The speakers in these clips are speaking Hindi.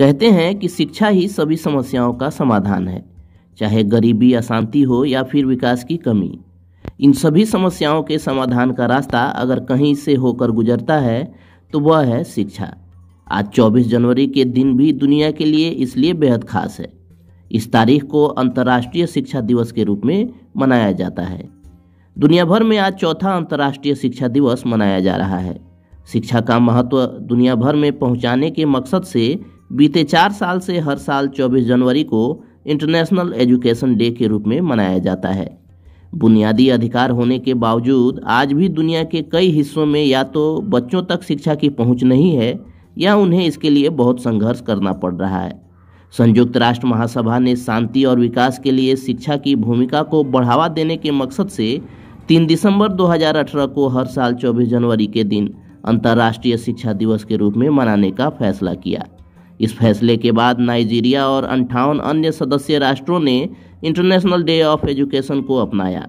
कहते हैं कि शिक्षा ही सभी समस्याओं का समाधान है चाहे गरीबी अशांति हो या फिर विकास की कमी इन सभी समस्याओं के समाधान का रास्ता अगर कहीं से होकर गुजरता है तो वह है शिक्षा आज 24 जनवरी के दिन भी दुनिया के लिए इसलिए बेहद खास है इस तारीख को अंतर्राष्ट्रीय शिक्षा दिवस के रूप में मनाया जाता है दुनिया भर में आज चौथा अंतर्राष्ट्रीय शिक्षा दिवस मनाया जा रहा है शिक्षा का महत्व दुनिया भर में पहुंचाने के मकसद से बीते चार साल से हर साल 24 जनवरी को इंटरनेशनल एजुकेशन डे के रूप में मनाया जाता है बुनियादी अधिकार होने के बावजूद आज भी दुनिया के कई हिस्सों में या तो बच्चों तक शिक्षा की पहुंच नहीं है या उन्हें इसके लिए बहुत संघर्ष करना पड़ रहा है संयुक्त राष्ट्र महासभा ने शांति और विकास के लिए शिक्षा की भूमिका को बढ़ावा देने के मकसद से 3 दिसंबर 2018 को हर साल 24 जनवरी के दिन अंतर्राष्ट्रीय शिक्षा दिवस के रूप में मनाने का फैसला किया इस फैसले के बाद नाइजीरिया और अंठावन अन्य सदस्य राष्ट्रों ने इंटरनेशनल डे ऑफ एजुकेशन को अपनाया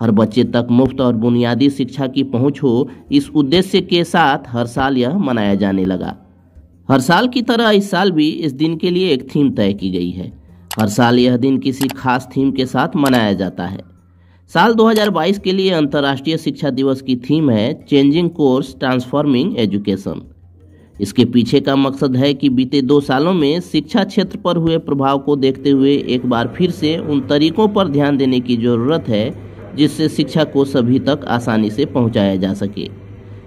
हर बच्चे तक मुफ्त और बुनियादी शिक्षा की पहुंच हो इस उद्देश्य के साथ हर साल यह मनाया जाने लगा हर साल की तरह इस साल भी इस दिन के लिए एक थीम तय की गई है हर साल यह दिन किसी खास थीम के साथ मनाया जाता है साल 2022 के लिए अंतर्राष्ट्रीय शिक्षा दिवस की थीम है चेंजिंग कोर्स ट्रांसफॉर्मिंग एजुकेशन इसके पीछे का मकसद है कि बीते दो सालों में शिक्षा क्षेत्र पर हुए प्रभाव को देखते हुए एक बार फिर से उन तरीकों पर ध्यान देने की ज़रूरत है जिससे शिक्षा को सभी तक आसानी से पहुंचाया जा सके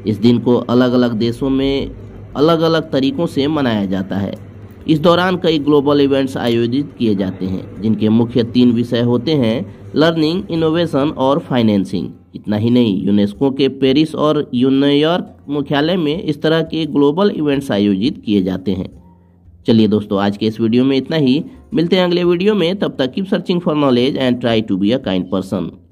इस दिन को अलग अलग देशों में अलग अलग तरीकों से मनाया जाता है इस दौरान कई ग्लोबल इवेंट्स आयोजित किए जाते हैं जिनके मुख्य तीन विषय होते हैं लर्निंग इनोवेशन और फाइनेंसिंग इतना ही नहीं यूनेस्को के पेरिस और न्यूयॉर्क मुख्यालय में इस तरह के ग्लोबल इवेंट्स आयोजित किए जाते हैं चलिए दोस्तों आज के इस वीडियो में इतना ही मिलते हैं अगले वीडियो में तब तक keep searching for knowledge and try to be a kind person